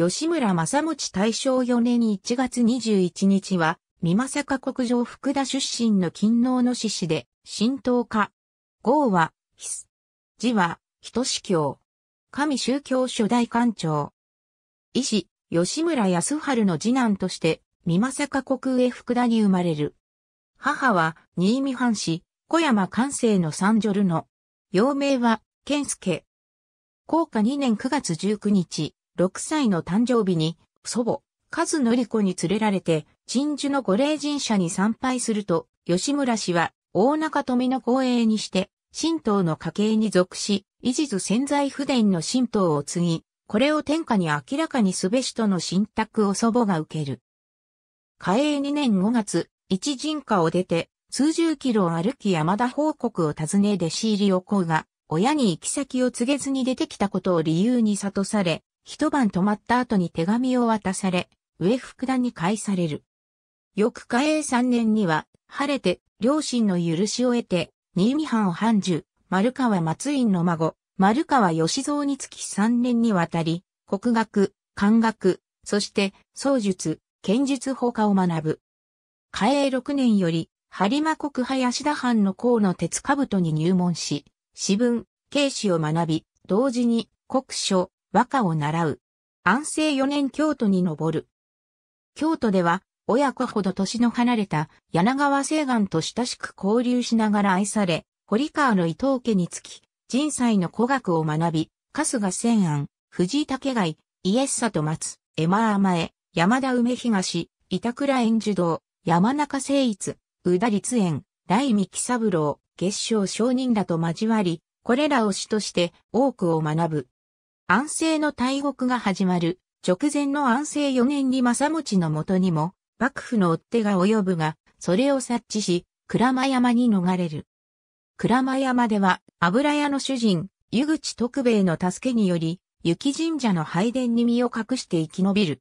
吉村正持大正4年1月21日は、美か国上福田出身の勤王の志士で、神道家。号は、ヒス。字は、人司教。神宗教初代官長。医師、吉村康春の次男として、美か国上福田に生まれる。母は、新見藩士、小山関西の三女ルの。幼名は、健介。高下2年9月19日、6歳の誕生日に、祖母、数則子に連れられて、鎮守の御霊神社に参拝すると、吉村氏は、大中富の光栄にして、神道の家系に属し、維持図潜在不伝の神道を継ぎ、これを天下に明らかにすべしとの信託を祖母が受ける。嘉永2年5月、一人家を出て、数十キロを歩き山田報告を訪ね弟子入りをこうが、親に行き先を告げずに出てきたことを理由に悟され、一晩泊まった後に手紙を渡され、上福田に返される。翌嘉永三年には、晴れて、両親の許しを得て、新見藩を藩主、丸川松院の孫、丸川義蔵につき三年にわたり、国学、漢学、そして、創術、剣術法科を学ぶ。嘉永六年より、播磨国林田藩の甲の鉄兜に入門し、私文、慶史を学び、同時に国書、和歌を習う。安政四年京都に登る。京都では、親子ほど年の離れた柳川西岸と親しく交流しながら愛され、堀川の伊藤家につき、人才の古学を学び、春日千安、藤井竹貝、イエッサと松、エマ甘え、山田梅東、板倉円樹堂、山中誠一、宇田立園、大美喜三郎、月照商人らと交わり、これらを主として多くを学ぶ。安政の大国が始まる、直前の安政4年に正持のもとにも、幕府の追っ手が及ぶが、それを察知し、倉間山に逃れる。倉間山では、油屋の主人、湯口徳兵衛の助けにより、雪神社の拝殿に身を隠して生き延びる。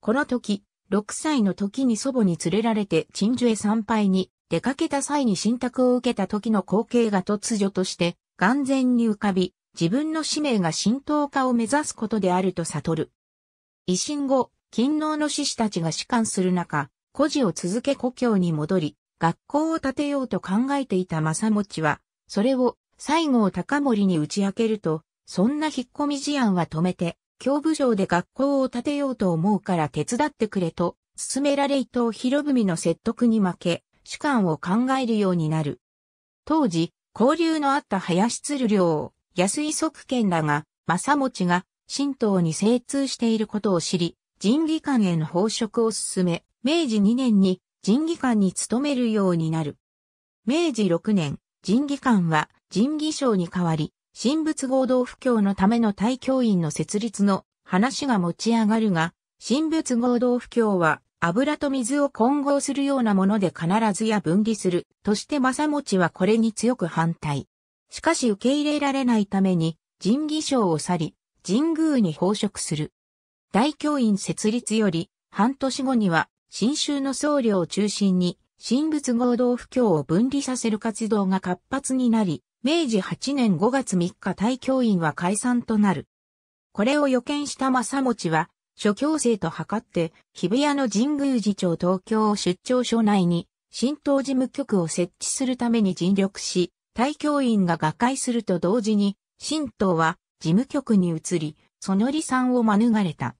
この時、6歳の時に祖母に連れられて鎮守へ参拝に出かけた際に信託を受けた時の光景が突如として、眼前に浮かび、自分の使命が神道化を目指すことであると悟る。維新後、勤王の志士たちが士官する中、孤児を続け故郷に戻り、学校を建てようと考えていた正持は、それを西郷隆盛に打ち明けると、そんな引っ込み事案は止めて、教部上で学校を建てようと思うから手伝ってくれと、勧められ伊藤博文の説得に負け、主観を考えるようになる。当時、交流のあった林鶴良安井側権らが、正持が、神道に精通していることを知り、神技官への報職を進め、明治2年に神技官に勤めるようになる。明治6年、神技官は神技省に代わり、神仏合同布教のための大教院の設立の話が持ち上がるが、神仏合同布教は油と水を混合するようなもので必ずや分離するとして正持はこれに強く反対。しかし受け入れられないために、神儀省を去り、神宮に奉職する。大教院設立より、半年後には、新州の僧侶を中心に、神仏合同布教を分離させる活動が活発になり、明治8年5月3日大教院は解散となる。これを予見した正持は、諸教生と図って、日比谷の神宮寺町東京を出張所内に、新道事務局を設置するために尽力し、大教員が瓦解すると同時に、神道は事務局に移り、その離散を免れた。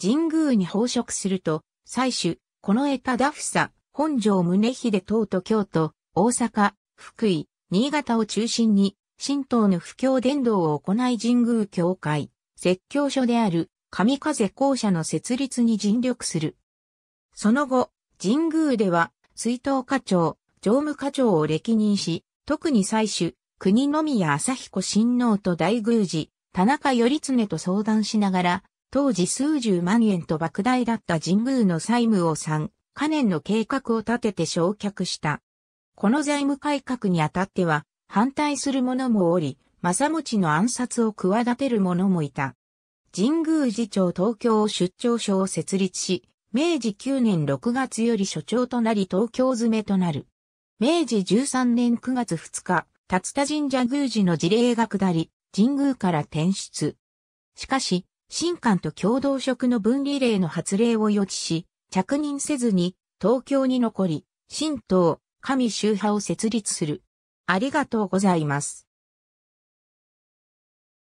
神宮に奉職すると、祭主、近衛田房、本庄宗秀等と京都、大阪、福井、新潟を中心に、神道の布教伝道を行い神宮教会、説教所である神風校舎の設立に尽力する。その後、神宮では、水道課長、常務課長を歴任し、特に採取、国の宮朝彦親王と大宮寺、田中頼常と相談しながら、当時数十万円と莫大だった神宮の債務を3、可年の計画を立てて焼却した。この財務改革にあたっては、反対する者もおり、正持の暗殺を企てる者もいた。神宮寺長東京出張所を設立し、明治9年6月より所長となり東京詰めとなる。明治13年9月2日、竜田神社宮司の事例が下り、神宮から転出。しかし、新官と共同職の分離令の発令を予知し、着任せずに東京に残り、神道、神宗派を設立する。ありがとうございます。